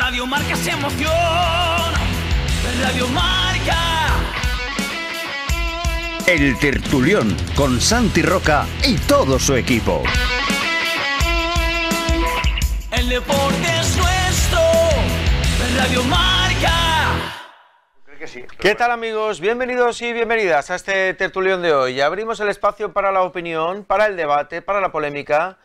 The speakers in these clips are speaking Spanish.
Radio Marca se emoción. Radio Marca. El Tertulión con Santi Roca y todo su equipo. El deporte es nuestro. Radio Marca. ¿Qué tal amigos? Bienvenidos y bienvenidas a este tertulión de hoy. Abrimos el espacio para la opinión, para el debate, para la polémica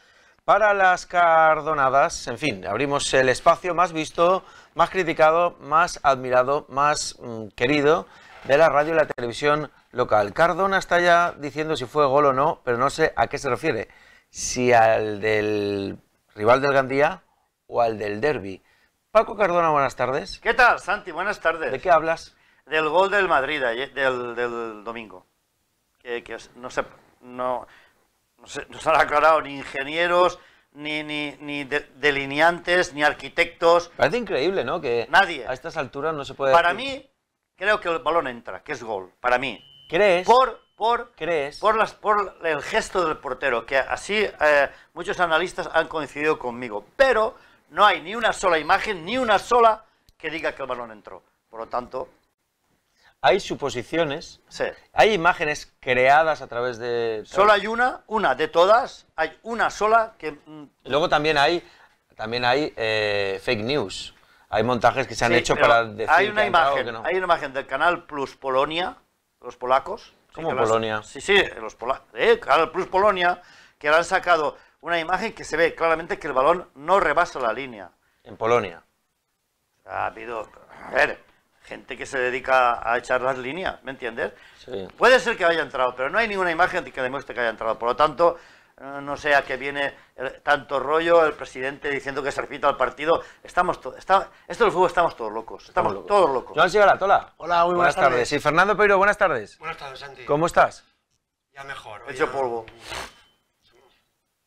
para las cardonadas. En fin, abrimos el espacio más visto, más criticado, más admirado, más mm, querido de la radio y la televisión local. Cardona está ya diciendo si fue gol o no, pero no sé a qué se refiere. Si al del rival del Gandía o al del derby. Paco Cardona, buenas tardes. ¿Qué tal, Santi? Buenas tardes. ¿De qué hablas? Del gol del Madrid, del, domingo. Que, que no sé, no no nos han aclarado ni ingenieros, ni, ni, delineantes, ni arquitectos. Parece increíble, ¿no? Que Nadie. a estas alturas no se puede... Para mí, creo que el balón entra, que es gol, para mí. ¿Crees? Por, por, ¿Crees? por, las, por el gesto del portero, que así eh, muchos analistas han coincidido conmigo. Pero no hay ni una sola imagen, ni una sola que diga que el balón entró. Por lo tanto, hay suposiciones, hay imágenes creadas a través de... Solo hay una, una de todas, hay una sola que... Mm, Luego también hay, también hay eh, fake news, hay montajes que se han hecho para decir hay una imagen, Hay una imagen del canal Plus Polonia, los polacos. ¿Cómo Polonia? sí, sí, eh, los polacos. Eh, canal Plus Polonia, que han sacado una imagen que se ve claramente que el balón no rebasa la línea. En Polonia. Ha habido... A ver, gente que se dedica a echar las líneas, ¿me entiendes? Puede ser que haya entrado, pero no hay ninguna imagen que demuestre que haya entrado. Por lo tanto, eh, no sé a qué viene eh, tanto rollo el presidente diciendo que se repita el partido. Estamos está, esto del fútbol estamos todos locos. Estamos, todos locos. Joan Sigala, Hola, muy buenas, tardes. Y Fernando Peiro, buenas tardes. Buenas tardes, Santi. ¿Cómo estás? Ya mejor. He hecho polvo.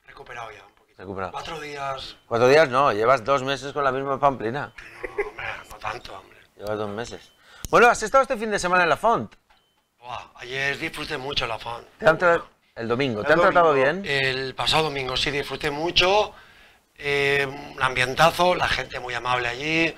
Recuperado ya. un Recuperado. Cuatro días. Cuatro días no, llevas dos meses con la misma pamplina. No, hombre, no tanto. Lleva dos meses. Bueno, ¿has estado este fin de semana en la Font? Buah, ayer disfruté mucho la Font. ¿Te han el domingo, ¿te han tratado bien? El pasado domingo sí disfruté mucho. Eh, un ambientazo, la gente muy amable allí.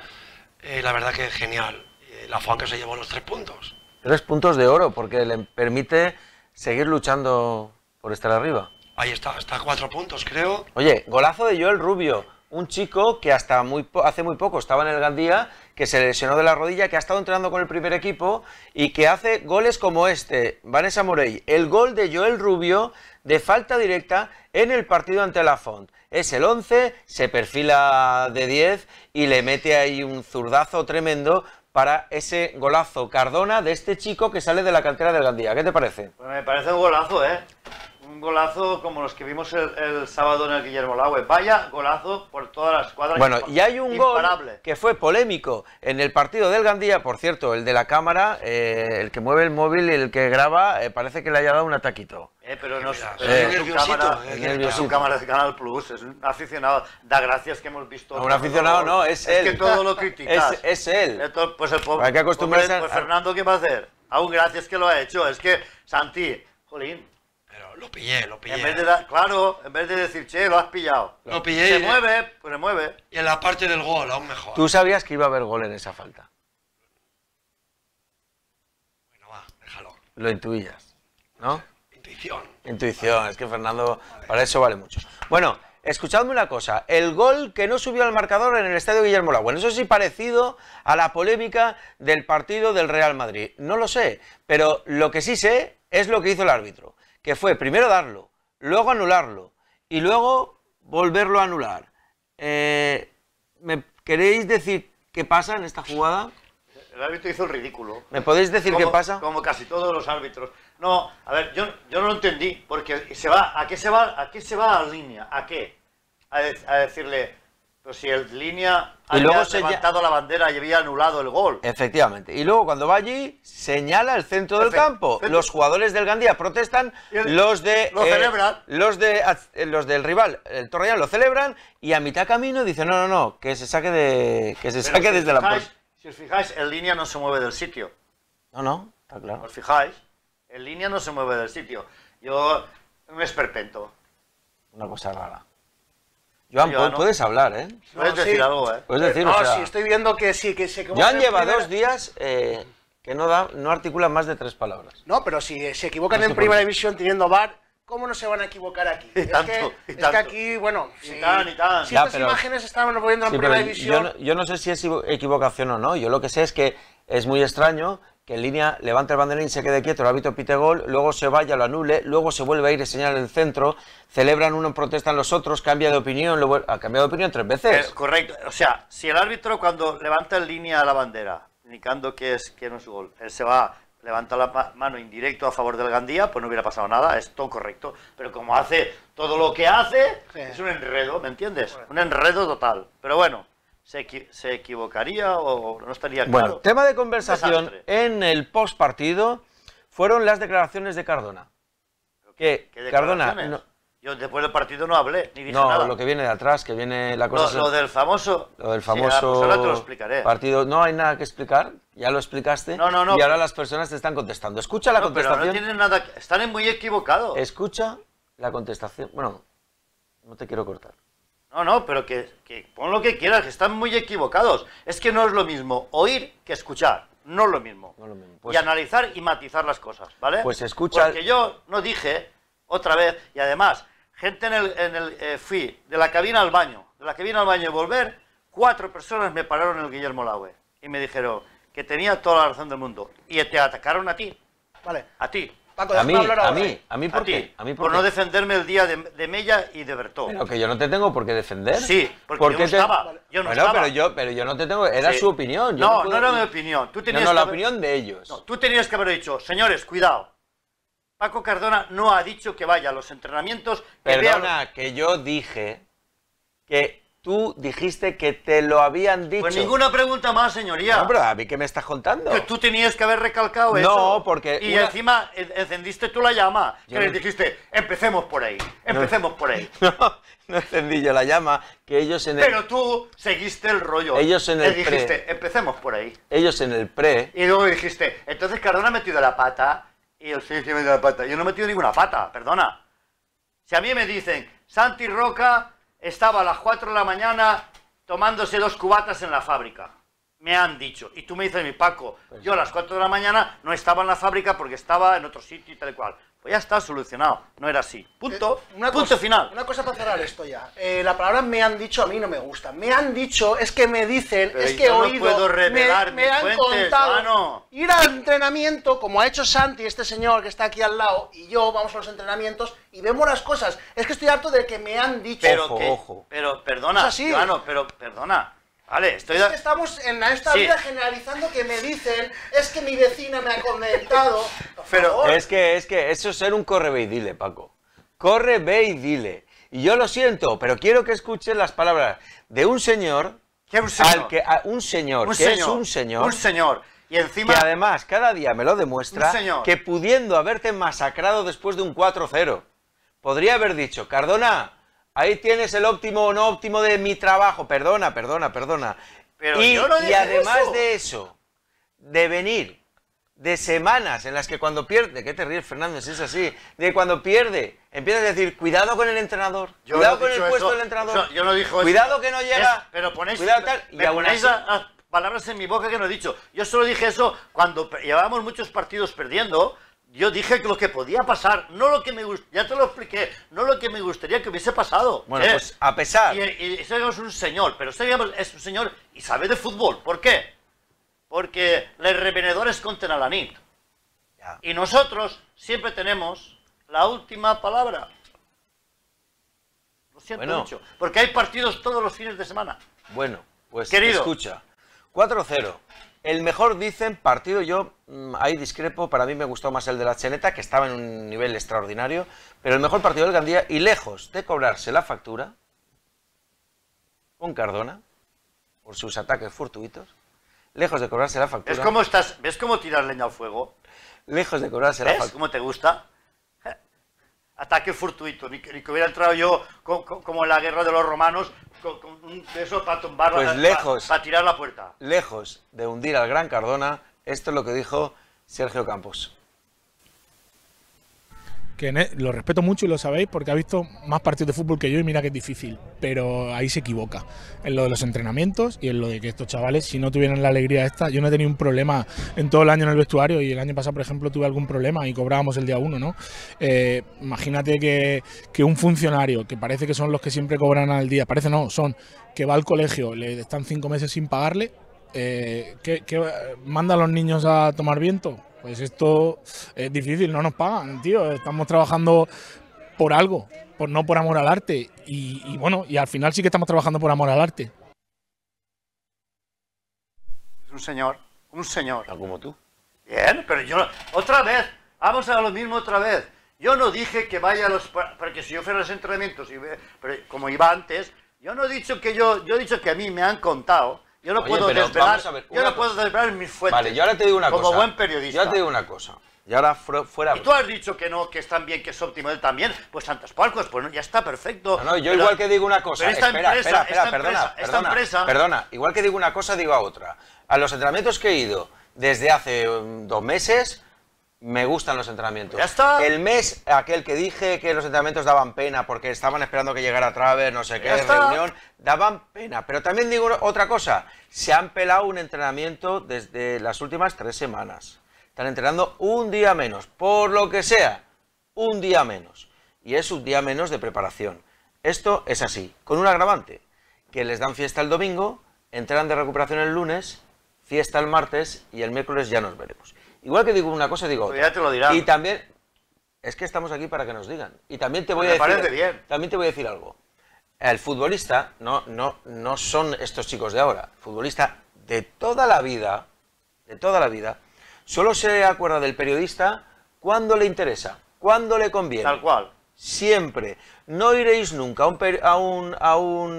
Eh, la verdad que genial. Eh, la Font que se llevó los tres puntos. Tres puntos de oro, porque le permite seguir luchando por estar arriba. Ahí está, está a cuatro puntos, creo. Oye, golazo de Joel Rubio, un chico que hasta muy hace muy poco estaba en el Gandía que se lesionó de la rodilla, que ha estado entrenando con el primer equipo y que hace goles como este, Vanessa Morey, el gol de Joel Rubio de falta directa en el partido ante la Font. Es el 11, se perfila de 10 y le mete ahí un zurdazo tremendo para ese golazo Cardona de este chico que sale de la cantera del Gandía. ¿Qué te parece? Pues me parece un golazo, ¿eh? golazo como los que vimos el, sábado en el Guillermo Laue. Vaya golazo por todas las cuadras. Bueno, y hay un gol que fue polémico en el partido del Gandía, por cierto, el de la cámara, eh, el que mueve el móvil y el que graba, eh, parece que le haya dado un ataquito. Eh, pero no es un cámara, de Canal Plus, es un aficionado. Da gracias que hemos visto. un aficionado no, es, él. Es que todo lo criticas. Es, él. pues el pobre, Pues, Fernando, ¿qué va a hacer? Aún gracias que lo ha hecho. Es que, Santi, jolín, lo pillé, lo pillé. En vez de claro, en vez de decir, che, lo has pillado. Lo pillé. Se mueve, se mueve. Y en la parte del gol, aún mejor. ¿Tú sabías que iba a haber gol en esa falta? Bueno, va, déjalo. Lo intuías, ¿no? Intuición. Intuición, es que Fernando, para eso vale mucho. Bueno, escuchadme una cosa, el gol que no subió al marcador en el estadio Guillermo Lago. Bueno, eso sí parecido a la polémica del partido del Real Madrid. No lo sé, pero lo que sí sé es lo que hizo el árbitro que fue primero darlo, luego anularlo y luego volverlo a anular. Eh, ¿Me queréis decir qué pasa en esta jugada? El árbitro hizo el ridículo. ¿Me podéis decir qué pasa? Como casi todos los árbitros. No, a ver, yo, yo no lo entendí, porque se va, ¿a qué se va, a se va a línea? ¿A qué? a decirle, pero si el línea había levantado la bandera y había anulado el gol. Efectivamente. Y luego cuando va allí, señala el centro del campo. Los jugadores del Gandía protestan, los de... Eh, los, de, eh, los del rival, el Torreal, lo celebran y a mitad camino dice, no, no, no, que se saque, de, que se saque desde la puerta. Si os fijáis, el línea no se mueve del sitio. No, no, está claro. ¿Os fijáis? El línea no se mueve del sitio. Yo, me esperpento. Una cosa rara. Joan, puedes hablar, ¿eh? Puedes decir algo, ¿eh? Puedes decir, eh, no, o sea, sí, estoy viendo que sí, que se... Joan lleva dos días eh, que no, da, no articula más de tres palabras. No, pero si eh, se equivocan en primera división teniendo bar, ¿cómo no se van a equivocar aquí? es, que, es que aquí, bueno, y tan, y tan. si ya, estas imágenes estaban poniendo en primera división... yo no sé si es equivocación o no, yo lo que sé es que es muy extraño que en línea levanta el banderín, se quede quieto el árbitro pite gol, luego se vaya, lo anule, luego se vuelve a ir y señala el centro, celebran uno, protestan los otros, cambia de opinión, ha cambiado de opinión tres veces. Eh, correcto, o sea, si el árbitro cuando levanta en línea la bandera, indicando que es que no es gol, él se va, levanta la mano indirecto a favor del Gandía, pues no hubiera pasado nada, es todo correcto, pero como hace todo lo que hace, es un enredo, ¿me entiendes? Un enredo total, pero bueno se, equivocaría o no estaría claro. Bueno, tema de conversación en el post partido fueron las declaraciones de Cardona. ¿Qué, ¿Qué Cardona. Yo después del partido no hablé, ni dije no, lo que viene de atrás, que viene la cosa. No, lo del famoso. Lo del famoso. Ah, pues partido. No hay nada que explicar, ya lo explicaste. No, no, no. Y ahora las personas te están contestando. Escucha la contestación. Pero no tienen nada. Están muy equivocados. Escucha la contestación. Bueno, no te quiero cortar. No, no, pero que, pon lo que quieras, que están muy equivocados. Es que no es lo mismo oír que escuchar. No es lo mismo. y pues- analizar y matizar las cosas, ¿vale? Pues escucha. Porque yo no dije otra vez, y además, gente en el. En el eh, fui de la cabina al baño, de la cabina al baño y volver, cuatro personas me pararon en el Guillermo Laue y me dijeron que tenía toda la razón del mundo. Y te atacaron a ti. Vale. A ti. Paco, a mí, a mí, a mí por qué, por, no defenderme el día de, Mella y de Bertó. Pero que yo no te tengo por qué defender. Sí, porque, yo no estaba. no Pero, yo, no te tengo, era su opinión. no, no, era mi opinión. Tú tenías no, no, la opinión de ellos. tú tenías que haber dicho, señores, cuidado. Paco Cardona no ha dicho que vaya a los entrenamientos. Perdona, que yo dije que Tú dijiste que te lo habían dicho. Pues ninguna pregunta más, señoría. No, pero a mí qué me estás contando. Que tú tenías que haber recalcado eso. No, porque... Y encima encendiste tú la llama. Que les dijiste, empecemos por ahí, empecemos por ahí. No, no encendí yo la llama, que ellos en el... Pero tú seguiste el rollo. Ellos en el dijiste, empecemos por ahí. Ellos en el pre... Y luego dijiste, entonces Cardona ha metido la pata. Y yo, sí, sí, he metido la pata. Yo no he metido ninguna pata, perdona. Si a mí me dicen, Santi Roca estaba a las 4 de la mañana tomándose dos cubatas en la fábrica. Me han dicho. Y tú me dices, mi Paco, pues yo a las 4 de la mañana no estaba en la fábrica porque estaba en otro sitio y tal y cual pues ya está solucionado. No era así. Punto. Eh, punto final. Una cosa para cerrar esto ya. Eh, la palabra me han dicho a mí no me gusta. Me han dicho es que me dicen, es que he puedo me, me han contado. Ir al entrenamiento, como ha hecho Santi, este señor que está aquí al lado, y yo vamos a los entrenamientos y vemos las cosas. Es que estoy harto de que me han dicho. Pero ojo, Pero perdona, pero perdona es que estamos en esta vida generalizando que me dicen, es que mi vecina me ha comentado. Pero es que, es que eso es ser un corre, y dile, Paco. Corre, ve y dile. Y yo lo siento, pero quiero que escuchen las palabras de un señor. Al que, un señor, que es un señor. Un señor. Y encima. Que además, cada día me lo demuestra. Señor. Que pudiendo haberte masacrado después de un 4-0, podría haber dicho, Cardona, Ahí tienes el óptimo o no óptimo de mi trabajo. Perdona, perdona, perdona. Pero y, además de eso, de venir de semanas en las que cuando pierde, ¿qué te ríes, Fernando? es así, de cuando pierde, empiezas a decir, cuidado con el entrenador, cuidado con el puesto del entrenador, cuidado que no llega, pero ponéis, cuidado tal, y palabras en mi boca que no he dicho. Yo solo dije eso cuando llevábamos muchos partidos perdiendo, yo dije que lo que podía pasar, no lo que me ya te lo expliqué, no lo que me gustaría que hubiese pasado. Bueno, ¿Eh? pues a pesar. Y, es un señor, pero ese es un señor y sabe de fútbol. ¿Por qué? Porque los revenedores conten a la NIT. Y nosotros siempre tenemos la última palabra. Lo siento mucho. Porque hay partidos todos los fines de semana. Bueno, pues escucha. 4-0. El mejor, dicen, partido, yo mm, ahí discrepo, para mí me gustó más el de la cheneta, que estaba en un nivel extraordinario, pero el mejor partido del Gandía, y lejos de cobrarse la factura, con Cardona, por sus ataques fortuitos, lejos de cobrarse la factura. ¿Ves cómo, estás, ¿ves cómo tiras leña al fuego? Lejos de cobrarse la factura. ¿Cómo te gusta? ataque fortuito, ni que, hubiera entrado yo como en la guerra de los romanos, con, un peso para tumbar, pues lejos, para, tirar la puerta. Lejos de hundir al gran Cardona, esto es lo que dijo Sergio Campos que lo respeto mucho y lo sabéis porque ha visto más partidos de fútbol que yo y mira que es difícil, pero ahí se equivoca en lo de los entrenamientos y en lo de que estos chavales, si no tuvieran la alegría esta, yo no he tenido un problema en todo el año en el vestuario y el año pasado, por ejemplo, tuve algún problema y cobrábamos el día uno, ¿no? Eh, imagínate que, un funcionario, que parece que son los que siempre cobran al día, parece no, son que va al colegio, le están cinco meses sin pagarle, que, eh, que manda a los niños a tomar viento, pues esto es difícil, no nos pagan, tío. Estamos trabajando por algo, por no por amor al arte. Y, bueno, y al final sí que estamos trabajando por amor al arte. Es un señor, un señor. Tal ah, como tú. Bien, pero yo, otra vez, vamos a lo mismo otra vez. Yo no dije que vaya a los, porque si yo fuera a los entrenamientos, como iba antes, yo no he dicho que yo, yo he dicho que a mí me han contado yo no puedo desvelar, en yo no puedo desvelar mis fuentes. Vale, yo ahora te digo una como cosa. Como buen periodista. Yo ahora te digo una cosa. Y ahora fuera. Y tú has dicho que no, que están bien, que es óptimo él también. Pues Santos Palcos, pues ya está perfecto. No, no yo igual que digo una cosa. Esta espera, empresa, espera, espera, perdona, perdona, esta empresa, perdona. Igual que digo una cosa, digo a otra. A los entrenamientos que he ido desde hace mm, dos meses, me gustan los entrenamientos. El mes aquel que dije que los entrenamientos daban pena porque estaban esperando que llegara Traver, no sé qué, reunión, daban pena. Pero también digo otra cosa, se han pelado un entrenamiento desde las últimas tres semanas. Están entrenando un día menos, por lo que sea, un día menos. Y es un día menos de preparación. Esto es así, con un agravante, que les dan fiesta el domingo, entran de recuperación el lunes, fiesta el martes y el miércoles ya nos veremos. Igual que digo una cosa, digo pues Ya te lo dirán. Y también, es que estamos aquí para que nos digan. Y también te voy a decir... Bien. También te voy a decir algo. El futbolista, no, no, no son estos chicos de ahora, el futbolista de toda la vida, de toda la vida, solo se acuerda del periodista cuando le interesa, cuando le conviene. Tal cual. Siempre. No iréis nunca a un,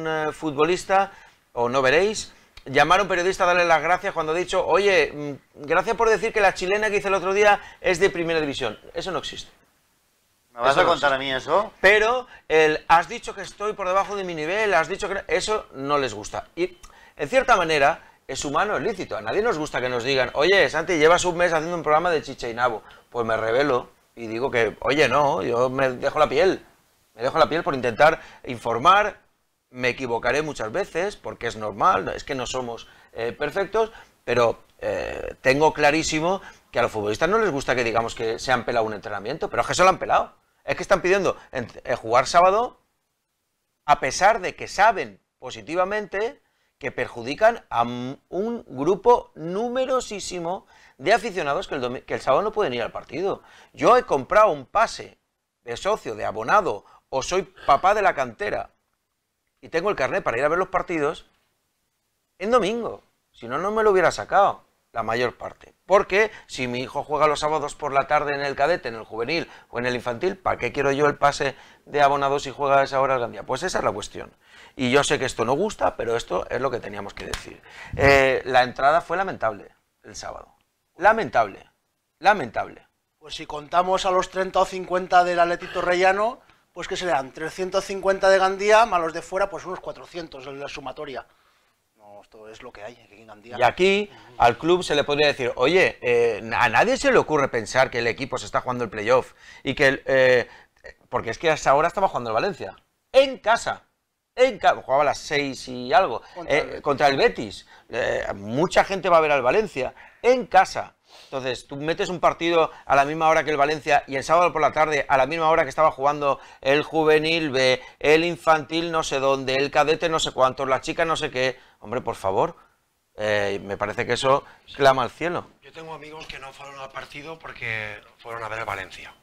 eh, futbolista, o no veréis, llamar a un periodista, darle las gracias cuando ha dicho, oye, mm, gracias por decir que la chilena que hice el otro día es de primera división. Eso no existe. ¿Me vas a contar a mí eso? Pero el has dicho que estoy por debajo de mi nivel, has dicho que... Eso no les gusta. Y en cierta manera es humano, es lícito. A nadie nos gusta que nos digan, oye, Santi, llevas un mes haciendo un programa de chicha y nabo. Pues me revelo y digo que, oye, no, yo me dejo la piel. Me dejo la piel por intentar informar, me equivocaré muchas veces, porque es normal, es que no somos eh, perfectos, pero eh, tengo clarísimo que a los futbolistas no les gusta que digamos que se han pelado un entrenamiento, pero es que se lo han pelado. Es que están pidiendo eh, jugar sábado, a pesar de que saben positivamente que perjudican a un grupo numerosísimo de aficionados que que el sábado no pueden ir al partido. Yo he comprado un pase de socio, de abonado, o soy papá de la cantera, y tengo el carnet para ir a ver los partidos en domingo. Si no, no me lo hubiera sacado la mayor parte. Porque si mi hijo juega los sábados por la tarde en el cadete, en el juvenil o en el infantil, ¿para qué quiero yo el pase de abonados y juega a esa hora al Gandía? Pues esa es la cuestión. Y yo sé que esto no gusta, pero esto es lo que teníamos que decir. Eh, la entrada fue lamentable el sábado. Lamentable. Lamentable. Pues si contamos a los 30 o 50 del Atletito Rellano, pues que se dan, 350 de Gandía, más los de fuera, pues unos 400 en la sumatoria. No, esto es lo que hay en Gandía. Y aquí al club se le podría decir, oye, eh, a nadie se le ocurre pensar que el equipo se está jugando el playoff y que... Eh, porque es que hasta ahora estaba jugando el Valencia, en casa. En jugaba a las 6 y algo, Contra el eh, Betis. mucha gente va a ver al Valencia, en casa. Entonces, tú metes un partido a la misma hora que el Valencia y el sábado por la tarde a la misma hora que estaba jugando el juvenil B, el infantil no sé dónde, el cadete no sé cuántos, la chica no sé qué. Hombre, por favor, eh, me parece que eso clama al cielo. Yo tengo amigos que no fueron al partido porque fueron a ver el Valencia.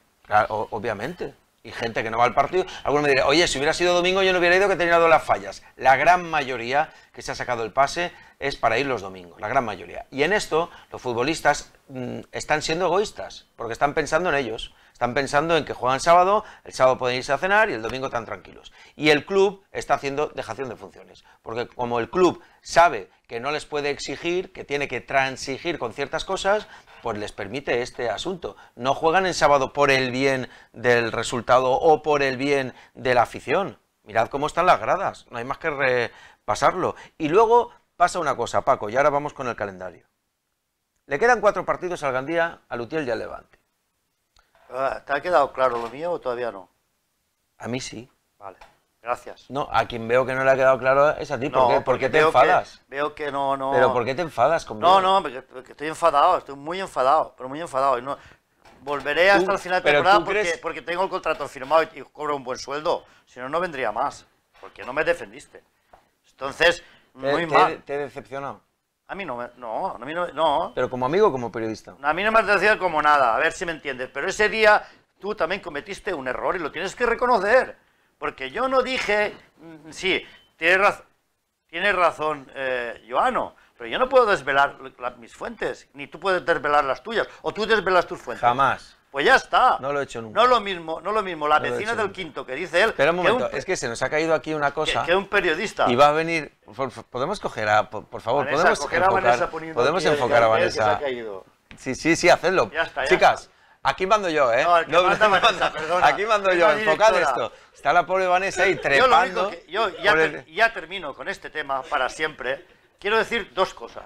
obviamente y gente que no va al partido. Algunos me dirán, oye, si hubiera sido domingo yo no hubiera ido que tenía las fallas. La gran mayoría que se ha sacado el pase es para ir los domingos, la gran mayoría. Y en esto los futbolistas mm, están siendo egoístas, porque están pensando en ellos. Están pensando en que juegan sábado, el sábado pueden irse a cenar y el domingo están tranquilos. Y el club está haciendo dejación de funciones, porque como el club sabe que no les puede exigir, que tiene que transigir con ciertas cosas, pues les permite este asunto. No juegan en sábado por el bien del resultado o por el bien de la afición. Mirad cómo están las gradas, no hay más que repasarlo. Y luego pasa una cosa, Paco, y ahora vamos con el calendario. Le quedan cuatro partidos al Gandía, al Utiel y al Levante. Ah, ¿Te ha quedado claro lo mío o todavía no? A mí sí. Vale. Gracias. No, a quien veo que no le ha quedado claro es a ti. ¿Por qué, te enfadas? veo que no, no. ¿Pero por qué te enfadas conmigo? No, no, porque, estoy enfadado, estoy muy enfadado, pero muy enfadado. Y no, volveré hasta el final de temporada porque, tengo el contrato firmado y, cobro un buen sueldo. Si no, no vendría más, porque no me defendiste. Entonces, muy mal. ¿Te decepcionado? A mí no, no, no, no. ¿Pero como amigo como periodista? A mí no me has decepcionado como nada, a ver si me entiendes. Pero ese día tú también cometiste un error y lo tienes que reconocer. Porque yo no dije, mm, sí, tienes razón eh, Joano, pero yo no puedo desvelar mis fuentes, ni tú puedes desvelar las tuyas, o tú desvelas tus fuentes. Jamás. Pues ya está. No lo he hecho nunca. No lo mismo, no lo mismo la vecina del quinto que dice él. Pero un momento, es que se nos ha caído aquí una cosa. Que, un periodista. Y va a venir. Podemos coger a, por, favor, podemos enfocar, a Vanessa enfocar a Vanessa. Sí, sí, sí, hacedlo. Ya está, ya Chicas. Aquí mando yo, ¿eh? No, no, manda perdona. Aquí mando yo, enfocad esto. Está la pobre Vanessa ahí trepando. Yo, que, yo ya, ya, termino con este tema para siempre. Quiero decir dos cosas.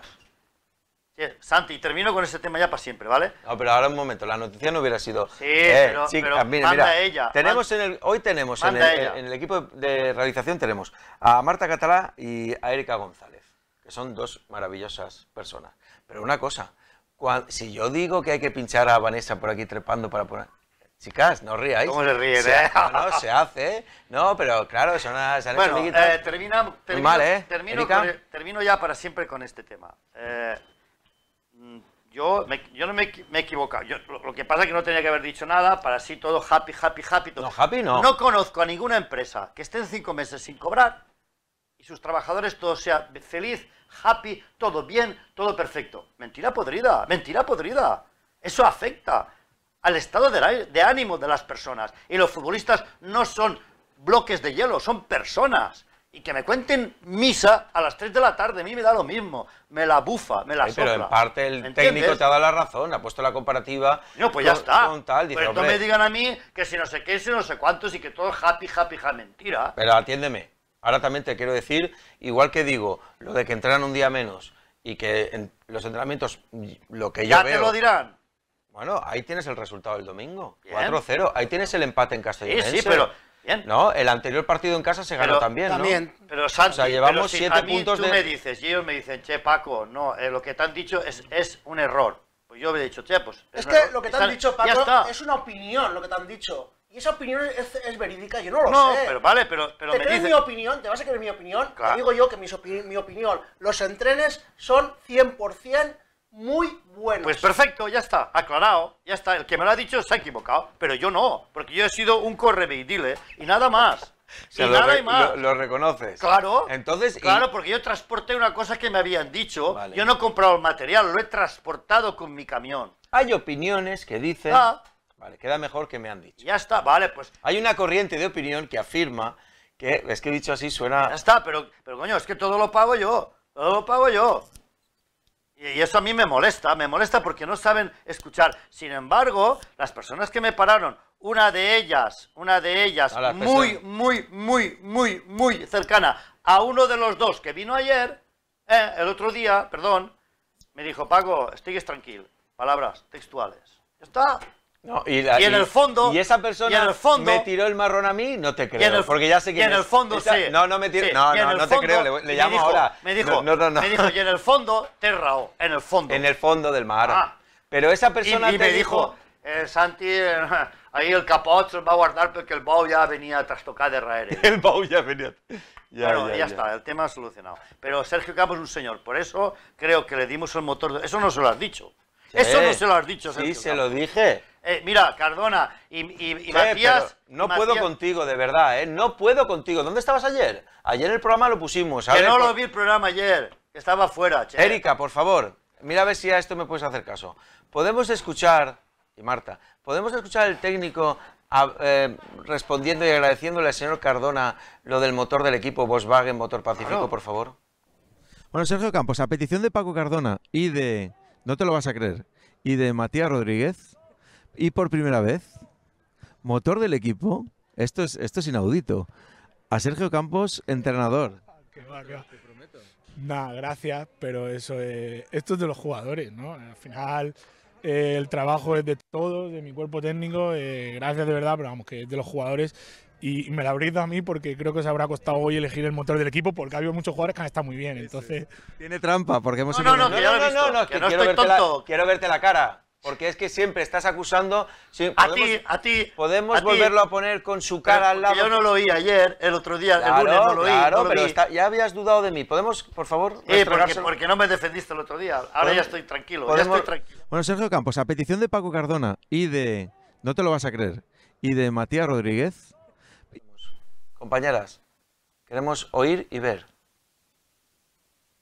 Eh, Santi, termino con este tema ya para siempre, ¿vale? No, pero ahora un momento, la noticia no hubiera sido... Sí, eh, pero, mira, manda ella. Tenemos en el, hoy tenemos en el, en el, equipo de realización tenemos a Marta Catalá y a Erika González, que son dos maravillosas personas. Pero una cosa, si yo digo que hay que pinchar a Vanessa por aquí trepando para poner... Chicas, no ríais. ¿Cómo se ríe? Eh? no, no, se hace. No, pero claro, son las... Bueno, eh, termina, termino, mal, ¿eh? E, termino, ya para siempre con este tema. Eh, mm, yo, yo no me, he equivocado. lo, que pasa es que no tenía que haber dicho nada, para así todo happy, happy, happy. No, happy no. No conozco a ninguna empresa que estén cinco meses sin cobrar y sus trabajadores todos sean feliz happy, todo bien, todo perfecto. Mentira podrida, mentira podrida. Eso afecta al estado de, ánimo de las personas. Y los futbolistas no son bloques de hielo, son personas. Y que me cuenten misa a las 3 de la tarde, a mí me da lo mismo, me la bufa, me la sopla. Eh, pero en parte el técnico te ha dado la razón, ha puesto la comparativa. No, pues ya está. Pero pues no me digan a mí que si no sé qué, si no sé cuántos y que todo happy, happy, happy, mentira. Pero atiéndeme, Ahora también te quiero decir, igual que digo, lo de que entrenan un día menos y que los entrenamientos, lo que yo ya te lo dirán. Bueno, ahí tienes el resultado del domingo. 4-0. Ahí tienes el empate en Castellonense. Sí, sí, pero... No, el anterior partido en casa se ganó también, ¿no? También. Pero Santi, o sea, llevamos siete puntos tú me dices, y ellos me dicen, che, Paco, no, eh, lo que te han dicho es, es un error. Pues yo he dicho, che, pues... Es, que lo que te han dicho, Paco, es una opinión lo que te han dicho. Y esa opinión es, verídica, yo no lo sé. No, pero vale, pero, pero ¿Te me dice... mi opinión? ¿Te vas a creer mi opinión? digo yo que mi opinión, los entrenes son 100% muy buenos. Pues perfecto, ya está, aclarado, ya está. El que me lo ha dicho se ha equivocado, pero yo no, porque yo he sido un correveidile y nada más. y nada y más. Lo, reconoces. Claro. Entonces, claro, porque yo transporté una cosa que me habían dicho. Yo no he comprado el material, lo he transportado con mi camión. Hay opiniones que dicen ah queda mejor que me han dicho. Ya está, vale, pues... Hay una corriente de opinión que afirma que... Es que he dicho así suena... Ya está, pero, pero coño, es que todo lo pago yo. Todo lo pago yo. Y, eso a mí me molesta, me molesta porque no saben escuchar. Sin embargo, las personas que me pararon, una de ellas, una de ellas, muy, muy, muy, muy, muy cercana a uno de los dos que vino ayer, eh, el otro día, perdón, me dijo, Pago, estéis tranquilo. Palabras textuales. Ya está y, en el fondo. Y esa persona me tiró el marrón a mí, no te creo. porque ya sé que. en el fondo, sí. No, no me tiró. no, no, no te creo. Le, llamo ahora. Me dijo, me dijo, y en el fondo, Terrao, en el fondo. En el fondo del mar. Ah. Pero esa persona y, me dijo. Eh, Santi, eh, ahí el capot se va a guardar porque el Bau ya venía tras tocar de raer. Eh". el Bau ya venía. Ya, ya, está, el tema solucionado. Pero Sergio Campos es un señor, por eso creo que le dimos el motor. Eso no se lo has dicho. Eso no se lo has dicho, Sergio. Sí, se lo dije. Eh, mira, Cardona y, eh, Matías... No puedo contigo, de verdad, ¿eh? No puedo contigo. ¿Dónde estabas ayer? Ayer el programa lo pusimos. Que no lo vi el programa ayer. Estaba fuera, che. Erika, por favor, mira a ver si a esto me puedes hacer caso. Podemos escuchar, y Marta, podemos escuchar al técnico eh, respondiendo y agradeciéndole al señor Cardona lo del motor del equipo Volkswagen Motor Pacífico, por favor. Bueno, Sergio Campos, a petición de Paco Cardona y de, no te lo vas a creer, y de Matías Rodríguez, y por primera vez, motor del equipo, esto es, esto es inaudito, a Sergio Campos, entrenador. Qué gracias, pero eso esto es de los jugadores, ¿no? Al final eh, el trabajo es de todo de mi cuerpo técnico, eh, gracias de verdad, pero vamos, que es de los jugadores y me la habréis dado a mí porque creo que os habrá costado hoy elegir el motor del equipo porque ha habido muchos jugadores que han estado muy bien, entonces... Tiene trampa porque hemos... No, no, no, no, no, no, no, no, que, quiero, verte tonto. quiero verte la cara. Porque es que siempre estás acusando. a ti, a ti. Podemos volverlo a poner con su cara al lado. Yo no lo oí ayer, el otro día, el lunes no lo oí. Claro, pero ya habías dudado de mí. ¿Podemos, por favor? Sí, porque, no me defendiste el otro día. Ahora ya estoy tranquilo. Ya estoy tranquilo. Bueno, Sergio Campos, a petición de Paco Cardona y de. No te lo vas a creer. Y de Matías Rodríguez. Compañeras, queremos oír y ver.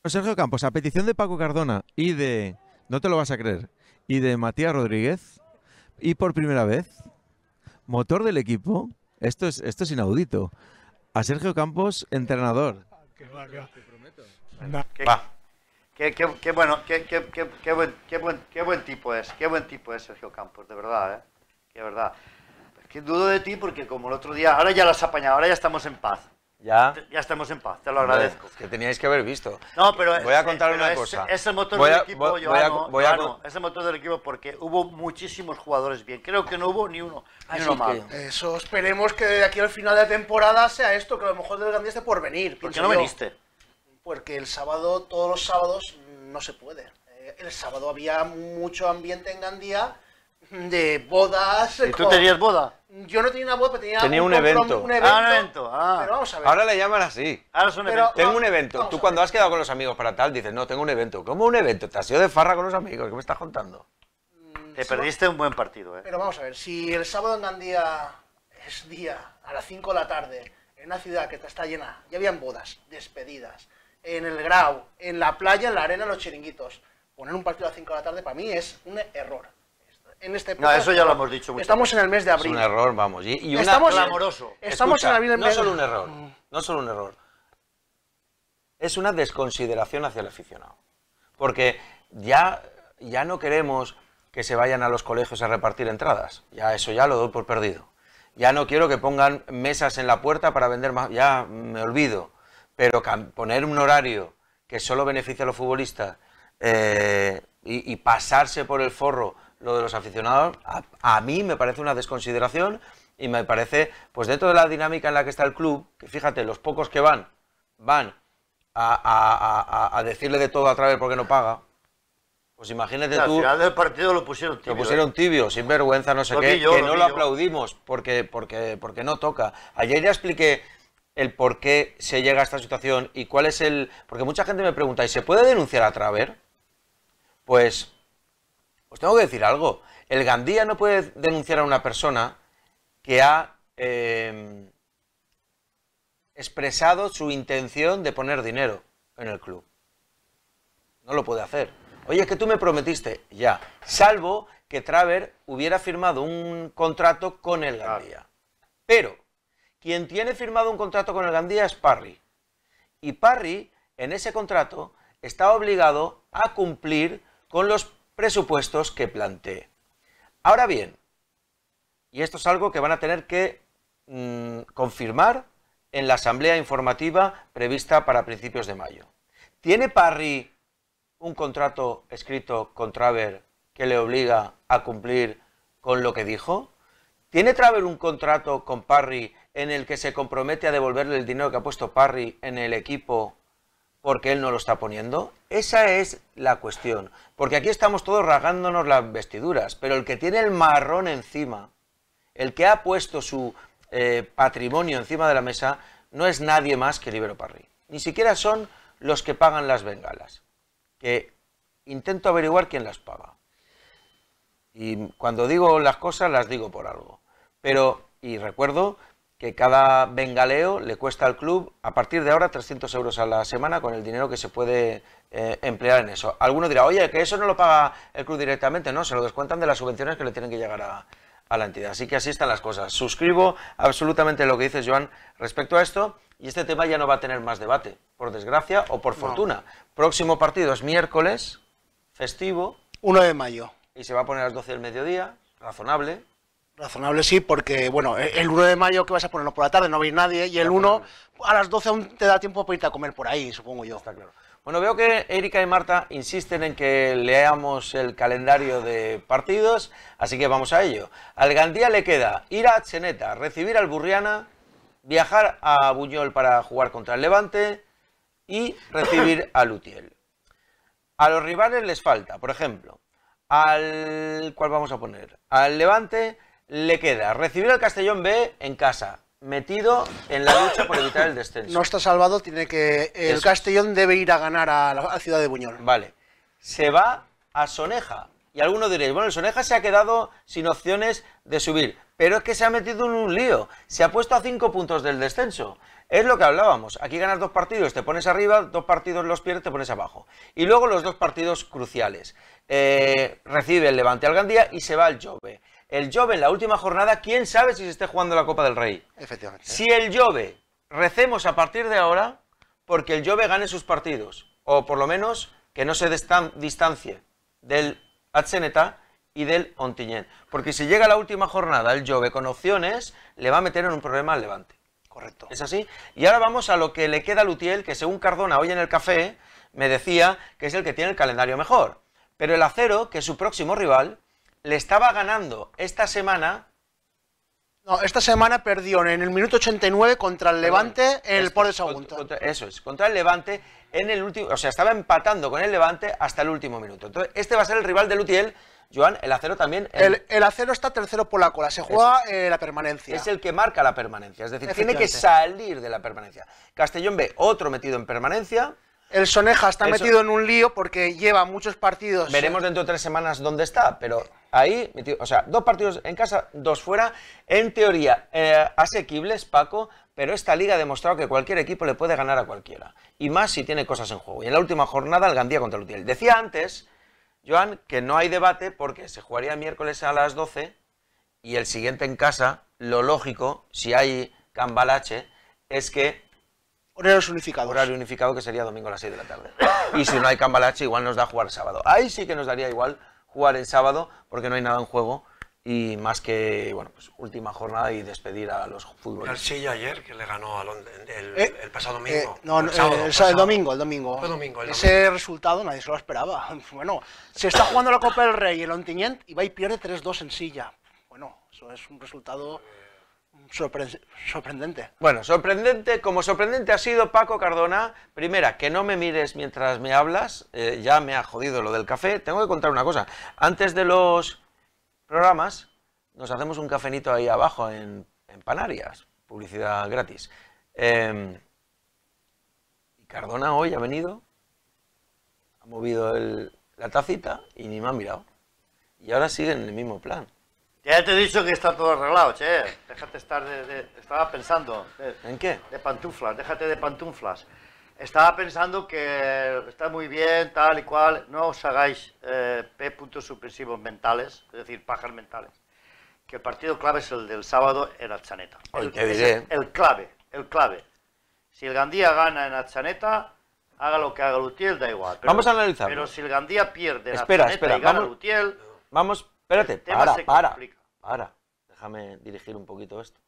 Sergio Campos, a petición de Paco Cardona y de. No te lo vas a creer y de Matías Rodríguez. Y por primera vez, motor del equipo, esto es, esto es inaudito, a Sergio Campos, entrenador. Qué va, qué Te prometo. Qué, qué, qué, qué, bueno, qué, buen, buen, qué buen tipo es, qué buen tipo es Sergio Campos, de verdad, ¿eh? qué verdad. Es que dudo de ti porque como el otro día, ahora ya lo has apañado, ahora ya estamos en paz. Ya. ya estamos en paz, te lo agradezco. que teníais que haber visto. No, pero voy a contar una cosa. Es el motor del equipo, motor del equipo porque hubo muchísimos jugadores bien. Creo que no hubo ni uno, ni Eso esperemos que de aquí al final de temporada sea esto, que a lo mejor del Gandía esté por venir. ¿Por qué no viniste? Porque el sábado, todos los sábados, no se puede. Eh, el sábado había mucho ambiente en Gandía de bodas. ¿Y tú tenías boda? Yo no tenía una boda, pero tenía, un, evento. un, Ah, un evento. Ah. Pero vamos a ver. Ahora le llaman así. Ahora es un evento. Tengo un evento. Tú cuando has quedado con los amigos para tal, dices, no, tengo un evento. ¿Cómo un evento? Te has ido de farra con los amigos. ¿Qué me estás contando? Mm, Te perdiste un buen partido, ¿eh? Pero vamos a ver, si el sábado en Gandía es día, a las 5 de la tarde, en una ciudad que está llena, ya habían bodas, despedidas, en el Grau, en la playa, en la arena, en los chiringuitos, poner un partido a las 5 de la tarde para mí es un error. No, eso ya lo hemos dicho mucho. Estamos en el mes de abril. Es un error, vamos. Y, estamos clamoroso. Estamos en No solo un error, no solo un error. Es una desconsideración hacia el aficionado. Porque ya, ya no queremos que se vayan a los colegios a repartir entradas. Ya eso ya lo doy por perdido. Ya no quiero que pongan mesas en la puerta para vender más. Ya me olvido. Pero poner un horario que solo beneficia a los futbolistas eh, y pasarse por el forro lo de los aficionados a, mí me parece una desconsideración y me parece, pues dentro de la dinámica en la que está el club, que fíjate, los pocos que van, van a, decirle de todo a través porque no paga. Pues imagínate tú. Al final del partido lo pusieron tibio. Lo pusieron ¿eh? tibio, sin vergüenza, no sé qué. que no lo aplaudimos porque, porque, porque no toca. Ayer ya expliqué el por qué se llega a esta situación y cuál es el. Porque mucha gente me pregunta, ¿y se puede denunciar a Traver? Pues os tengo que decir algo. El Gandía no puede denunciar a una persona que ha em, expresado su intención de poner dinero en el club. No lo puede hacer. Oye, es que tú me prometiste, ya. Salvo que Traver hubiera firmado un contrato con el Gandía. Pero quien tiene firmado un contrato con el Gandía es Parry. Y Parry, en ese contrato, está obligado a cumplir con los presupuestos que plantee. Ahora bien, y esto es algo que van a tener que mm, confirmar en la asamblea informativa prevista para principios de mayo. ¿Tiene Parry un contrato escrito con Traver que le obliga a cumplir con lo que dijo? ¿Tiene Traver un contrato con Parry en el que se compromete a devolverle el dinero que ha puesto Parry en el equipo porque él no lo está poniendo? Esa es la cuestión. Porque aquí estamos todos ragándonos las vestiduras, pero el que tiene el marrón encima, el que ha puesto su eh, patrimonio encima de la mesa, no es nadie más que Libero Parry. Ni siquiera son los que pagan las bengalas, que intento averiguar quién las paga. Y cuando digo las cosas, las digo por algo. Pero, y recuerdo que cada bengaleo le cuesta al club a partir de ahora 300 euros a la semana con el dinero que se puede eh, emplear en eso. Alguno dirá, oye, que eso no lo paga el club directamente, no, se lo descuentan de las subvenciones que le tienen que llegar a, la entidad. Así que así están las cosas. Suscribo absolutamente lo que dices, Joan, respecto a esto y este tema ya no va a tener más debate, por desgracia o por fortuna. Próximo partido es miércoles, festivo. 1 de mayo. Y se va a poner a las 12 del mediodía, razonable, Razonable sí, porque bueno, e-, el 1 de mayo que vas a ponerlo por la tarde, no veis nadie, y el 1 pues, a las 12 aún te da tiempo para irte a comer por ahí, supongo yo. Está claro. Bueno, veo que Erika y Marta insisten en que leamos el calendario de partidos, así que vamos a ello. Al Gandía le queda ir a Cheneta, recibir al Burriana, viajar a Buñol para jugar contra el Levante y recibir al Utiel. A los rivales les falta, por ejemplo, al... ¿Cuál vamos a poner? Al Levante le queda recibir al Castellón B en casa, metido en la lucha por evitar el descenso. No está salvado, tiene que el Castellón debe ir a ganar a la ciudad de Buñol. Vale. Se va a Soneja. Y algunos diréis, bueno, el Soneja se ha quedado sin opciones de subir, pero es que se ha metido en un lío, se ha puesto a cinco puntos del descenso. Es lo que hablábamos, aquí ganas dos partidos, te pones arriba, dos partidos los pierdes, te pones abajo. Y luego los dos partidos cruciales. Eh, recibe el Levante al Gandía y se va al Jove el Jove en la última jornada, quién sabe si se esté jugando la Copa del Rey. Efectivamente. Si el Jove, recemos a partir de ahora porque el Jove gane sus partidos, o por lo menos que no se distancie del Atseneta y del Ontinyent. Porque si llega la última jornada el Jove con opciones, le va a meter en un problema al Levante. Correcto. ¿Es así? Y ahora vamos a lo que le queda a Lutiel, que según Cardona hoy en el café me decía que es el que tiene el calendario mejor. Pero el Acero, que es su próximo rival, le estaba ganando esta semana. No, esta semana perdió en el minuto 89 contra el Levante en el por de eso es, contra el Levante en el último, o sea, estaba empatando con el Levante hasta el último minuto. Entonces, este va a ser el rival del Lutiel. Joan, el acero también. El, acero está tercero por la cola, se juega eh, la permanencia. Es el que marca la permanencia, es decir, tiene que salir de la permanencia. Castellón ve otro metido en permanencia. El Soneja está metido en un lío porque lleva muchos partidos. Veremos dentro de tres semanas dónde está, pero ahí, o sea, dos partidos en casa, dos fuera, en teoría eh, asequibles, Paco, pero esta liga ha demostrado que cualquier equipo le puede ganar a cualquiera, y más si tiene cosas en juego. Y en la última jornada, el Gandía contra el Utiel. Decía antes, Joan, que no hay debate porque se jugaría miércoles a las 12 y el siguiente en casa, lo lógico, si hay cambalache, es que Horarios unificados. Horario unificado que sería domingo a las 6 de la tarde. Y si no hay cambalache, igual nos da jugar sábado. Ahí sí que nos daría igual jugar el sábado porque no hay nada en juego y más que bueno pues última jornada y despedir a los futbolistas. Silla ayer que le ganó a eh, el, pasado domingo. Eh, no, eh, el, domingo, el domingo. Ese resultado nadie se lo esperaba. Bueno, se está jugando la Copa del Rey y el Ontinyent y va y pierde 3-2 en silla. Bueno, eso es un resultado sorprendente. Bueno, sorprendente, como sorprendente ha sido Paco Cardona. Primera, que no me mires mientras me hablas, eh, ya me ha jodido lo del café. Tengo que contar una cosa. Antes de los programas, nos hacemos un cafenito ahí abajo en, Panarias, publicidad gratis. Em, y Cardona hoy ha venido, ha movido el, la tacita y ni me ha mirado. Y ahora sigue en el mismo plan. Ya te he dicho que está todo arreglado, che. Déjate estar de... estaba pensando... ¿En qué? De pantuflas, déjate de pantuflas. Estaba pensando que está muy bien, tal y cual. No os hagáis eh, P puntos supresivos mentales, es decir, pajas mentales. Que el partido clave es el del sábado en Achaneta. El, diré. El, clave, el clave. Si el Gandía gana en Achaneta, haga lo que haga Lutiel, da igual. vamos a analizar. Pero si el Gandía pierde en espera, Achaneta espera, y gana vamos, Lutiel... Vamos Espérate, para, para, Déjame dirigir un poquito esto.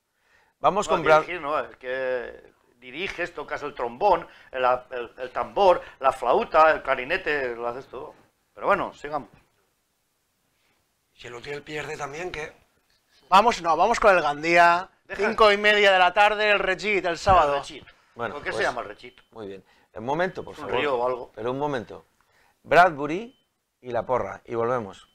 Vamos con... a que diriges, tocas el trombón, el, tambor, la flauta, el clarinete, lo haces todo. Pero bueno, sigamos. Si el pierde también, ¿qué? Vamos, no, vamos con el Gandía. Cinco y media de la tarde, el Rechit, el sábado. qué se pues, llama el Rechit? Muy bien. Un momento, por favor. Un río o algo. Pero un momento. Bradbury y la porra. Y volvemos.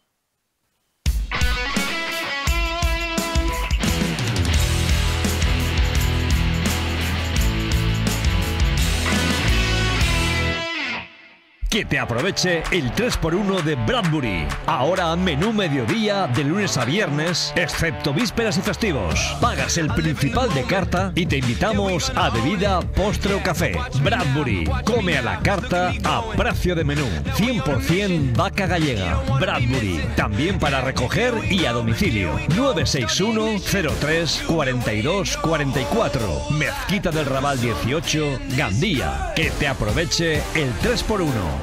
Que te aproveche el 3x1 de Bradbury. Ahora menú mediodía de lunes a viernes, excepto vísperas y festivos. Pagas el principal de carta y te invitamos a bebida, postre o café. Bradbury. Come a la carta a precio de menú. 100% vaca gallega. Bradbury. También para recoger y a domicilio. 961 03 4244 Mezquita del Raval 18, Gandía. Que te aproveche el 3x1.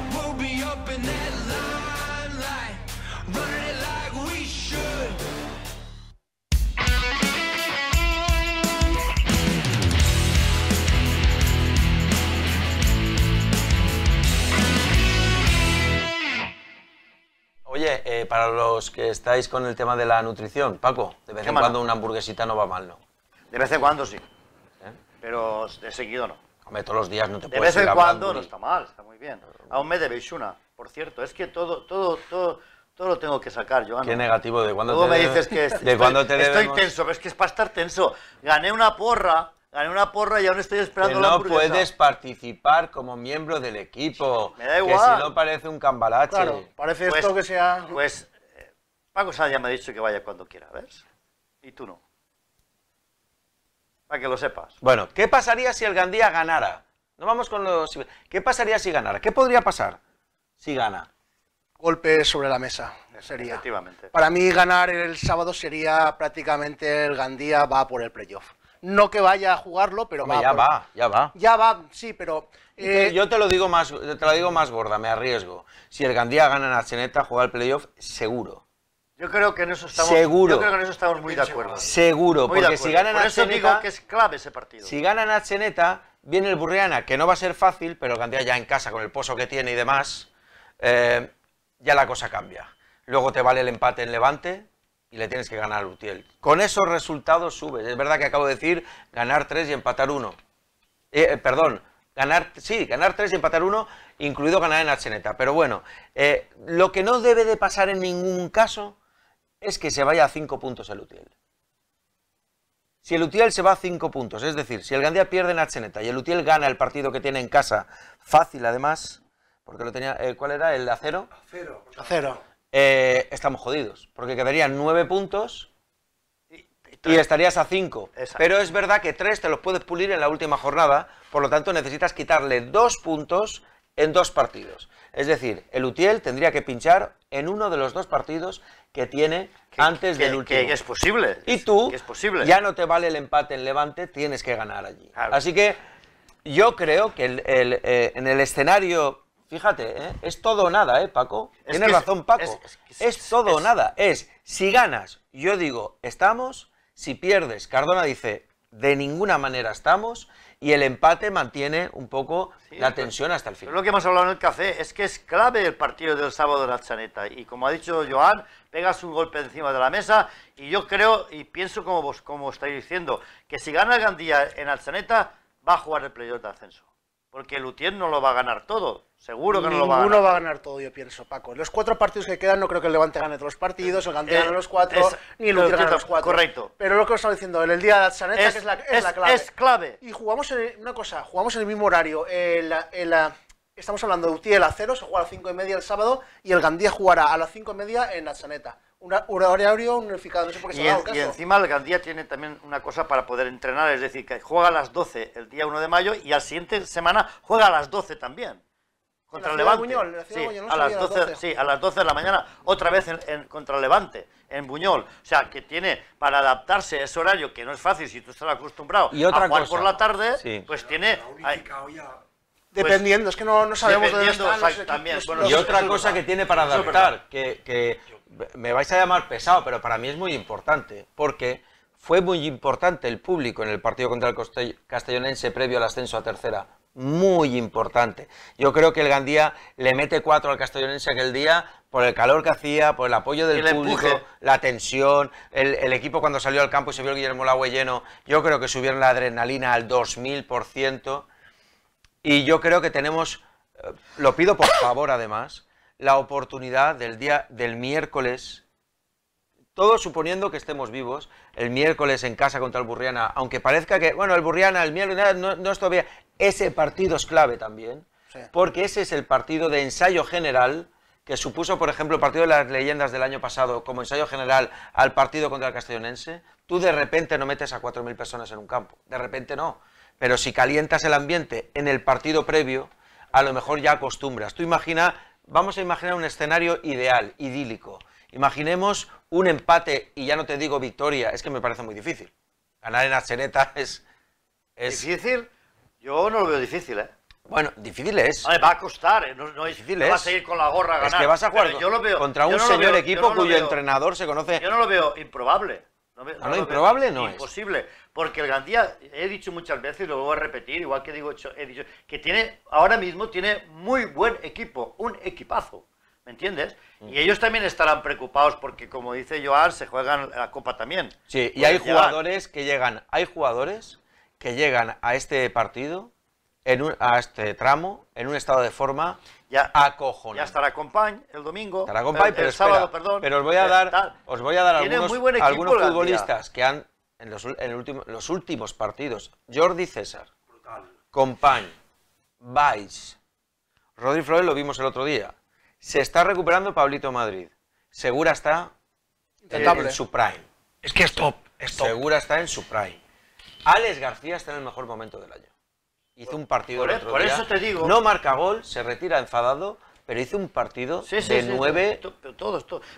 para los que estáis con el tema de la nutrición, Paco, de vez en cuando una hamburguesita no va mal, ¿no? De vez en cuando sí, ¿Eh? pero de seguido no. Hombre, todos los días no te de puedes De vez en cuando no está mal, está muy bien. Aún me debéis una, por cierto. Es que todo, todo, todo, todo lo tengo que sacar, Joan. Qué negativo, ¿de cuando me dices que estoy, estoy tenso, ves es que es para estar tenso. Gané una porra Gané una porra y ahora estoy esperando que no puedes participar como miembro del equipo. Me da igual. Que si no parece un cambalache. Claro, parece esto pues, que sea... Pues eh, Paco Sánchez ya me ha dicho que vaya cuando quiera, ¿ves? Y tú no. Para que lo sepas. Bueno, ¿qué pasaría si el Gandía ganara? No vamos con los... ¿Qué pasaría si ganara? ¿Qué podría pasar si gana? Golpe sobre la mesa, sería. Efectivamente. Para mí ganar el sábado sería prácticamente el Gandía va por el playoff. No que vaya a jugarlo, pero va. Ya va, ya va. Ya va, sí, pero... Eh, yo te lo digo más te lo digo más gorda, me arriesgo. Si el Gandía gana en Arseneta, juega el playoff, seguro. Yo creo que en eso estamos, seguro. Yo creo que estamos muy de acuerdo. Seguro, porque si ganan Por eso digo que es clave ese partido. Si ganan Arseneta, viene el Burriana, que no va a ser fácil, pero el Gandía ya en casa, con el pozo que tiene y demás, eh, ya la cosa cambia. Luego te vale el empate en Levante, y le tienes que ganar al Utiel. Con esos resultados subes. Es verdad que acabo de decir ganar 3 y empatar 1. Eh, eh, perdón, ganar, sí, ganar 3 y empatar 1, incluido ganar en Acheneta. Pero bueno, eh, lo que no debe de pasar en ningún caso es que se vaya a 5 puntos el Utiel. Si el Utiel se va a 5 puntos, es decir, si el Gandía pierde en Acheneta y el Utiel gana el partido que tiene en casa, fácil además, porque lo tenía, ¿cuál era? ¿El acero? Acero. Acero. Eh, estamos jodidos, porque quedarían nueve puntos y, estarías a 5, Pero es verdad que tres te los puedes pulir en la última jornada, por lo tanto necesitas quitarle dos puntos en dos partidos. Es decir, el Utiel tendría que pinchar en uno de los dos partidos que tiene antes del último. Que es posible. Y tú ya no te vale el empate en Levante, tienes que ganar allí. Así que yo creo que eh, en el escenario Fíjate, ¿eh? es todo o nada, ¿eh, Paco? Tienes razón, Paco. Es, todo o nada. Es, si ganas, yo digo, estamos. Si pierdes, Cardona dice, de ninguna manera estamos. Y el empate mantiene un poco la tensión hasta el final. Lo que hemos hablado en el café es que es clave el partido del sábado de la Y como ha dicho Joan, pegas un golpe encima de la mesa. Y yo creo y pienso, como vos como estáis diciendo, que si gana Gandía en Alzaneta, va a jugar el playoff de ascenso. Porque Lutier no lo va a ganar todo. Seguro que no lo va a ganar. va a ganar todo, yo pienso, Paco. Los cuatro partidos que quedan, no creo que el Levante gane todos los partidos, el Gante eh, gane los cuatro, ni el Lutier los cuatro. Correcto. Pero lo que os estaba diciendo, el, día de la Saneta, que es la, clave. Es clave. Y jugamos en una cosa, jugamos en el mismo horario. la estamos hablando de Utiel a cero, se juega a las 5 y media el sábado y el Gandía jugará a las cinco y media en la saneta Un horario unificado, no sé por qué se y, caso. y encima el Gandía tiene también una cosa para poder entrenar, es decir, que juega a las 12 el día 1 de mayo y al siguiente semana juega a las 12 también. Contra el Levante. sí, a las 12, Sí, a las de la mañana, otra vez en, contra el Levante, en Buñol. O sea, que tiene para adaptarse a ese horario, que no es fácil si tú estás acostumbrado y otra a jugar por la tarde, pues tiene. Pues, dependiendo, es que no, sabemos dónde también, pues, Y otra cosa que tiene para adaptar, que, me vais a llamar pesado, pero para mí es muy importante, porque fue muy importante el público en el partido contra el castellonense previo al ascenso a tercera. Muy importante. Yo creo que el Gandía le mete cuatro al castellonense aquel día por el calor que hacía, por el apoyo del público, la tensión, el, equipo cuando salió al campo y se vio el Guillermo Lagüe lleno, yo creo que subieron la adrenalina al 2000%. Y yo creo que tenemos, eh, lo pido por favor además, la oportunidad del día del miércoles, todo suponiendo que estemos vivos, el miércoles en casa contra el Burriana, aunque parezca que, bueno, el Burriana, el miércoles no, es todavía, ese partido es clave también, porque ese es el partido de ensayo general que supuso, por ejemplo, el partido de las leyendas del año pasado como ensayo general al partido contra el castellonense, tú de repente no metes a 4.000 personas en un campo, de repente no. Pero si calientas el ambiente en el partido previo, a lo mejor ya acostumbras. Tú imagina, vamos a imaginar un escenario ideal, idílico. Imaginemos un empate y ya no te digo victoria, es que me parece muy difícil. Ganar en Arseneta es, es... ¿Difícil? Yo no lo veo difícil, ¿eh? Bueno, difícil es. va a costar, eh, no, es, difícil a ir con la gorra Es que vas a jugar yo veo, contra un señor equipo cuyo entrenador se conoce. Yo no lo veo improbable. No, ah, improbable no es. Imposible, porque el Gandía, he dicho muchas veces, y lo voy a repetir, igual que digo, he dicho, que tiene, ahora mismo tiene muy buen equipo, un equipazo, ¿me entiendes? Mm. Y ellos también estarán preocupados porque, como dice Joan, se juegan la Copa también. Sí, y hay jugadores que llegan, hay jugadores que llegan a este partido, en a este tramo, en un estado de forma ya, Ya estará Compañ el domingo. Estará Compañ, pero, el sábado, perdón. Pero os voy a eh, dar, os voy a dar algunos, algunos futbolistas que han, en, los, los últimos partidos, Jordi César, Compañ, Vice, Rodri Flores lo vimos el otro día. Se está recuperando Pablito Madrid. Segura está en, su prime. Es que es es top. Segura está en su prime. Alex García está en el mejor momento del año. Hizo un partido por, el No marca gol, se retira enfadado, pero hizo un partido de nueve.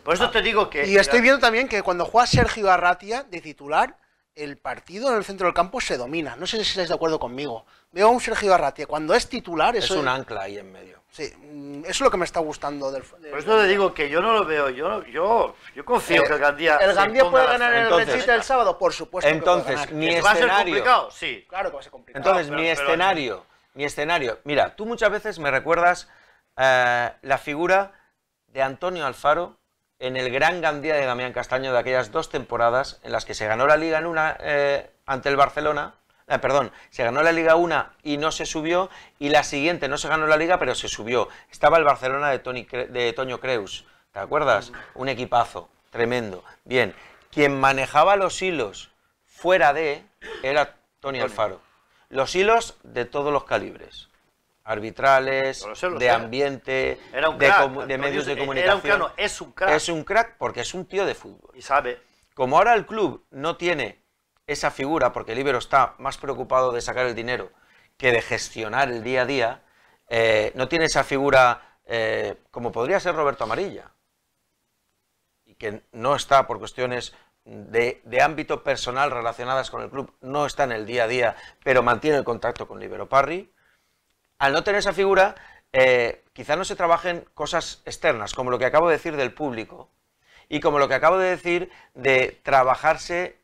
Por eso ah. te digo que. Y estoy viendo también que cuando juega Sergio Arratia de titular, el partido en el centro del campo se domina. No sé si estáis de acuerdo conmigo veo a un Sergio Arratia cuando es titular. es un ancla ahí en medio. Sí, mm, eso es lo que me está gustando del. del Por eso te digo que yo no lo veo. Yo, yo, confío eh, que el Gandía. El Gandía puede ganar en el Rechita el sábado, por supuesto. Entonces, escenario. Va a ser complicado, sí. Claro que va a ser complicado. Entonces, mi escenario. Mi escenario. Mira, tú muchas veces me recuerdas eh, la figura de Antonio Alfaro en el gran Gandía de Damián Castaño de aquellas dos temporadas en las que se ganó la liga en una eh, ante el Barcelona Ah, perdón, se ganó la Liga 1 y no se subió, y la siguiente no se ganó la Liga, pero se subió. Estaba el Barcelona de, Toño Creus, ¿te acuerdas? Mm. Un equipazo, tremendo. Bien, quien manejaba los hilos fuera de era Tony Alfaro. Los hilos de todos los calibres. Arbitrales, de ambiente, de, medios de comunicación. Era un es un crack. Es un crack porque es un tío de fútbol. Y sabe. Como ahora el club no tiene esa figura, porque Libero está más preocupado de sacar el dinero que de gestionar el día a día, eh, no tiene esa figura eh, como podría ser Roberto Amarilla, y que no está por cuestiones de, ámbito personal relacionadas con el club, no está en el día a día, pero mantiene el contacto con Libero Parry. Al no tener esa figura, eh, quizá no se trabajen cosas externas, como lo que acabo de decir del público, y como lo que acabo de decir de trabajarse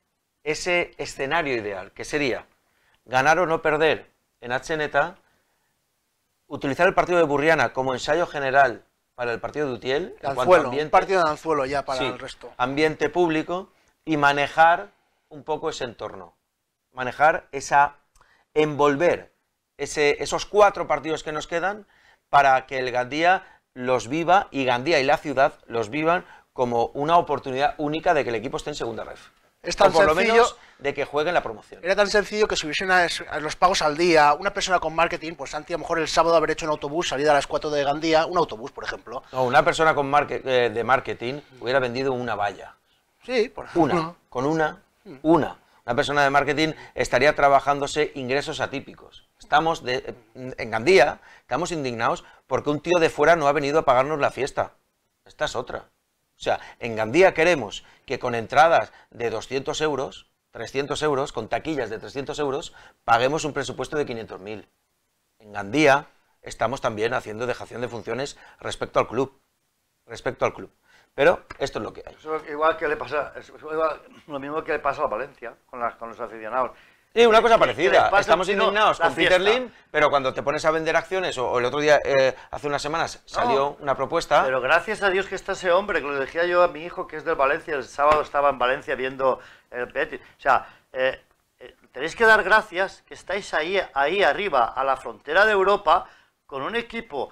ese escenario ideal, que sería ganar o no perder en HNETA, utilizar el partido de Burriana como ensayo general para el partido de Utiel. partido de anzuelo ya para el resto. Ambiente público y manejar un poco ese entorno. Manejar esa. envolver ese, esos cuatro partidos que nos quedan para que el Gandía los viva y Gandía y la ciudad los vivan como una oportunidad única de que el equipo esté en segunda ref o por lo menos de que jueguen la promoción. Era tan sencillo que si los pagos al día, una persona con marketing, pues Santi a lo mejor el sábado haber hecho un autobús, salida a las 4 de Gandía, un autobús, por ejemplo. O no, una persona con eh, de marketing hubiera vendido una valla. Sí, por ejemplo. Una, con una, una. Una persona de marketing estaría trabajándose ingresos atípicos. Estamos en Gandía, estamos indignados porque un tío de fuera no ha venido a pagarnos la fiesta. Esta es otra. O sea, en Gandía queremos que con entradas de 200 euros, 300 euros, con taquillas de 300 euros, paguemos un presupuesto de 500.000. En Gandía estamos también haciendo dejación de funciones respecto al club. Respecto al club. Pero esto es lo que hay. igual que le pasa, lo mismo que le pasa a Valencia con los aficionados. Sí, una cosa parecida. Estamos indignados con Peter pero cuando te pones a vender acciones, o, el otro día, eh, hace unas semanas, salió una propuesta. Pero gracias a Dios que está ese hombre, que lo decía yo a mi hijo que es del Valencia, el sábado estaba en Valencia viendo el Petit. O sea, eh, eh, tenéis que dar gracias que estáis ahí, ahí arriba, a la frontera de Europa, con un equipo.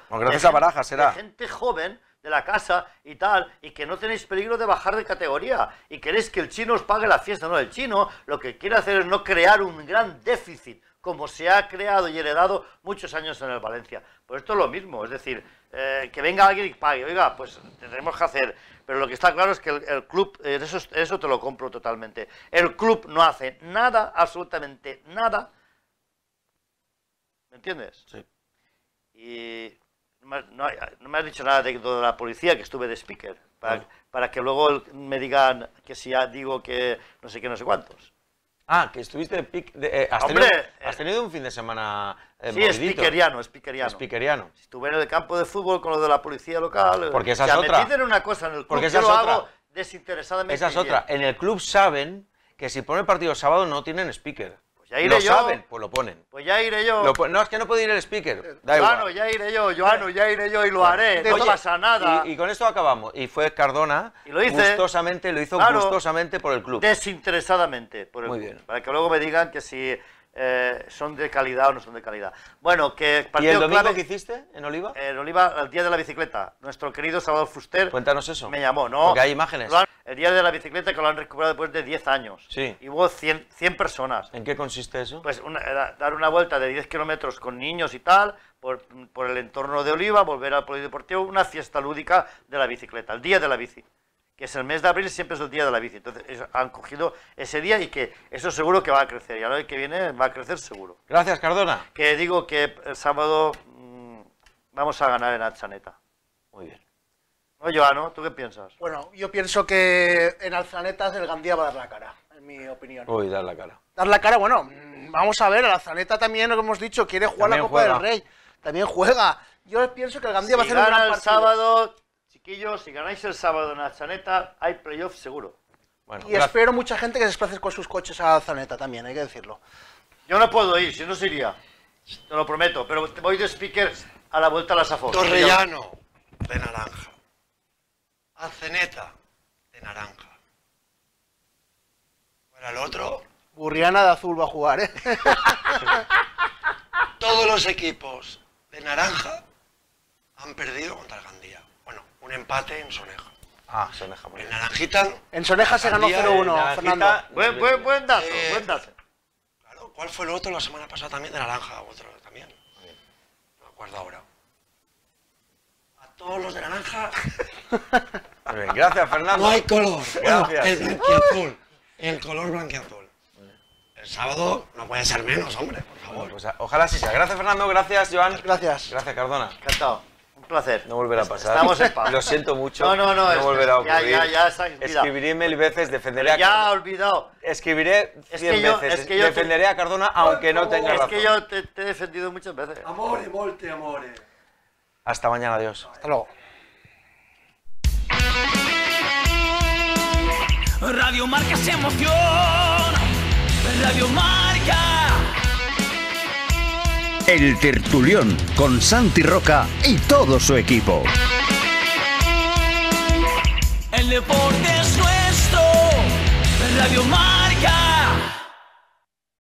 será. De gente joven de la casa y tal, y que no tenéis peligro de bajar de categoría, y queréis que el chino os pague la fiesta, no, el chino lo que quiere hacer es no crear un gran déficit, como se ha creado y heredado muchos años en el Valencia. Pues esto es lo mismo, es decir, eh, que venga alguien y pague, oiga, pues tendremos que hacer, pero lo que está claro es que el, club, eh, eso, eso te lo compro totalmente, el club no hace nada, absolutamente nada, ¿me entiendes? Sí. Y no me, has, dicho nada de, de la policía, que estuve de speaker, para, ah. que luego me digan que si ya digo que no sé qué, no sé cuántos. Ah, que estuviste de, pic, eh, has, Hombre, has eh, tenido un fin de semana eh, Sí, movidito. speakeriano, speakeriano. speakeriano. Estuve en el campo de fútbol con lo de la policía local. Eh, porque esa es otra. Me una cosa en el club, porque lo otra. hago desinteresadamente. Esa es otra. En el club saben que si ponen partido sábado no tienen speaker lo saben, pues lo ponen. Pues ya iré yo. no, es que no puede ir el speaker. Joano, ya iré yo, Joano, ya iré yo y lo haré. No pasa nada. Y, con esto acabamos. Y fue Cardona, Y lo lo hizo gustosamente por el club. Desinteresadamente. Por el Muy bien. Para que luego me digan que si eh, son de calidad o no son de calidad. Bueno, que partido ¿Y el domingo que hiciste en Oliva? En Oliva, el día de la bicicleta. Nuestro querido Salvador Fuster. Cuéntanos eso. Me llamó, ¿no? Porque hay imágenes. el día de la bicicleta que lo han recuperado después de 10 años. Sí. Y hubo 100, personas. ¿En qué consiste eso? Pues dar una vuelta de 10 kilómetros con niños y tal, por, por, el entorno de Oliva, volver al polideportivo, una fiesta lúdica de la bicicleta, el día de la bici que es el mes de abril, siempre es el día de la bici. Entonces han cogido ese día y que eso seguro que va a crecer. Y ahora que viene va a crecer seguro. Gracias, Cardona. Que digo que el sábado mm, vamos a ganar en Alzaneta. Muy bien. No, Joano, ¿tú qué piensas? Bueno, yo pienso que en Alzaneta el Gandía va a dar la cara, en mi opinión. Uy, dar la cara. Dar la cara, bueno, vamos a ver, Alzaneta también, lo hemos dicho, quiere jugar la Copa del Rey. También juega. Yo pienso que el Gandía va a hacer un gran el sábado, si ganáis el sábado en la hay playoff seguro. y espero mucha gente que se desplace con sus coches a Zaneta también, hay que decirlo. Yo no puedo ir, si no se iría. Te lo prometo, pero te voy de speaker a la vuelta a la Safo. Torrellano, de naranja. Azeneta, de naranja. Bueno, el otro. Burriana de azul va a jugar, ¿eh? Todos los equipos de naranja han perdido contra el Gandía un empate en Soneja. Ah, Soneja. Muy en Naranjita. En Soneja se ganó 0-1, Fernando. Buen, buen, buen dato, eh, buen dato. Claro, ¿cuál fue el otro la semana pasada también? De Naranja, otro también. No acuerdo ahora. A todos los de Naranja. bien, gracias, Fernando. No hay color. Gracias. el blanquiazul. El color blanquiazul. El sábado no puede ser menos, hombre, por favor. Pues, ojalá sí sea. Gracias, Fernando. Gracias, Joan. Gracias. Gracias, Cardona. Encantado placer. No volverá a pasar. Estamos en paz. Lo siento mucho. No, no, no. No volverá a ocurrir. Ya, ya, ya Escribiré mil veces, defenderé a Cardona. Ya, olvidado. Escribiré cien veces. defenderé a Cardona aunque no tenga razón. Es que yo te, he defendido muchas veces. Amore, volte, amore. Hasta mañana, adiós. Hasta luego. Radio Marca se emoción. Radio Marca. El Tertulión con Santi Roca y todo su equipo. El es